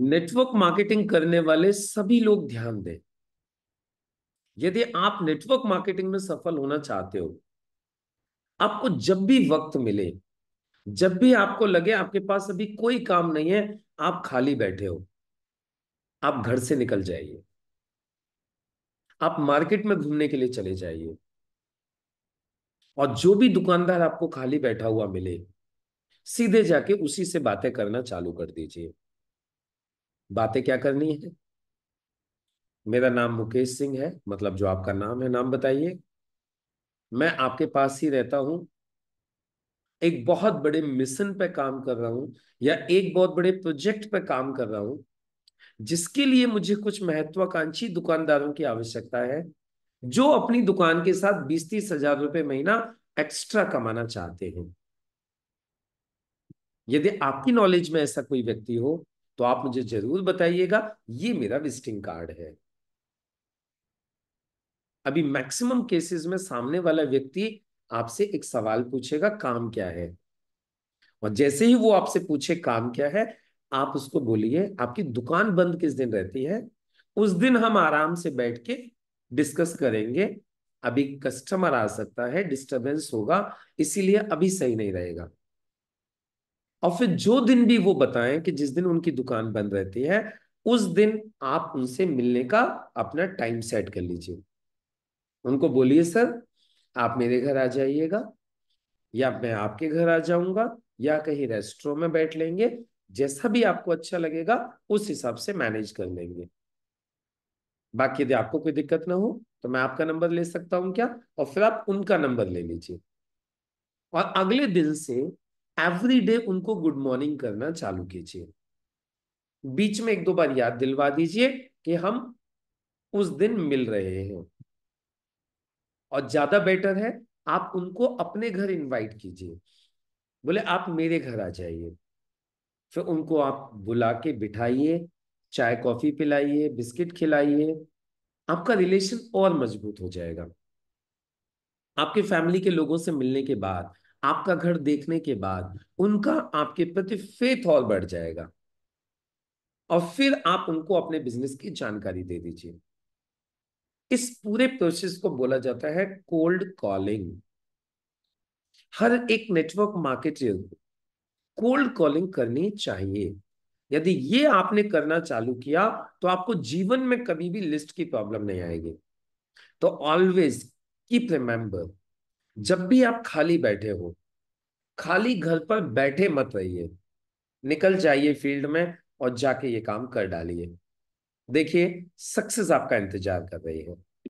network marketing करने वाले सभी लोग ध्यान दें यदि आप नेटवर्क मार्केटिंग में सफल होना चाहते हो आपको जब भी वक्त मिले जब भी आपको लगे आपके पास अभी कोई काम नहीं है आप खाली बैठे हो आप घर से निकल जाइए आप मार्केट में घूमने के लिए चले जाइए और जो भी दुकानदार आपको खाली बैठा हुआ मिले सीधे जाके उसी से बातें करना चालू कर दीजिए बातें क्या करनी है मेरा नाम मुकेश सिंह है मतलब जो आपका नाम है नाम बताइए मैं आपके पास ही रहता हूं एक बहुत बड़े मिशन पे काम कर रहा हूं या एक बहुत बड़े प्रोजेक्ट पे काम कर रहा हूं जिसके लिए मुझे कुछ महत्वाकांक्षी दुकानदारों की आवश्यकता है जो अपनी दुकान के साथ बीस तीस हजार रुपए महीना एक्स्ट्रा कमाना चाहते हैं यदि आपकी नॉलेज में ऐसा कोई व्यक्ति हो तो आप मुझे जरूर बताइएगा ये मेरा विजिटिंग कार्ड है अभी मैक्सिमम केसेस में सामने वाला व्यक्ति आपसे एक सवाल पूछेगा काम क्या है और जैसे ही वो आपसे पूछे काम क्या है आप उसको बोलिए आपकी दुकान बंद किस दिन रहती है उस दिन हम आराम से बैठ के डिस्कस करेंगे अभी कस्टमर आ सकता है डिस्टरबेंस होगा इसीलिए अभी सही नहीं रहेगा और फिर जो दिन भी वो बताएं कि जिस दिन उनकी दुकान बंद रहती है उस दिन आप उनसे मिलने का अपना टाइम सेट कर लीजिए उनको बोलिए सर आप मेरे घर आ जाइएगा या मैं आपके घर आ जाऊंगा या कहीं रेस्टोरों में बैठ लेंगे जैसा भी आपको अच्छा लगेगा उस हिसाब से मैनेज कर लेंगे बाकी यदि आपको कोई दिक्कत ना हो तो मैं आपका नंबर ले सकता हूं क्या और फिर आप उनका नंबर ले लीजिए और अगले दिन से एवरी डे उनको गुड मॉर्निंग करना चालू कीजिए बीच में एक दो बार याद दिलवा दीजिए कि हम उस दिन मिल रहे हैं और ज्यादा बेटर है आप उनको अपने घर इनवाइट कीजिए बोले आप मेरे घर आ जाइए फिर उनको आप बुला के बिठाइए चाय कॉफी पिलाइए बिस्किट खिलाइए आपका रिलेशन और मजबूत हो जाएगा आपके फैमिली के लोगों से मिलने के बाद आपका घर देखने के बाद उनका आपके प्रति फेथ और बढ़ जाएगा और फिर आप उनको अपने बिजनेस की जानकारी दे दीजिए इस पूरे प्रोसेस को बोला जाता है कोल्ड कॉलिंग हर एक नेटवर्क मार्केटर को कोल्ड कॉलिंग करनी चाहिए यदि ये आपने करना चालू किया तो आपको जीवन में कभी भी लिस्ट की प्रॉब्लम नहीं आएगी तो ऑलवेज कीप रिमेंबर जब भी आप खाली बैठे हो खाली घर पर बैठे मत रहिए निकल जाइए फील्ड में और जाके ये काम कर डालिए देखिए सक्सेस आपका इंतजार कर रही है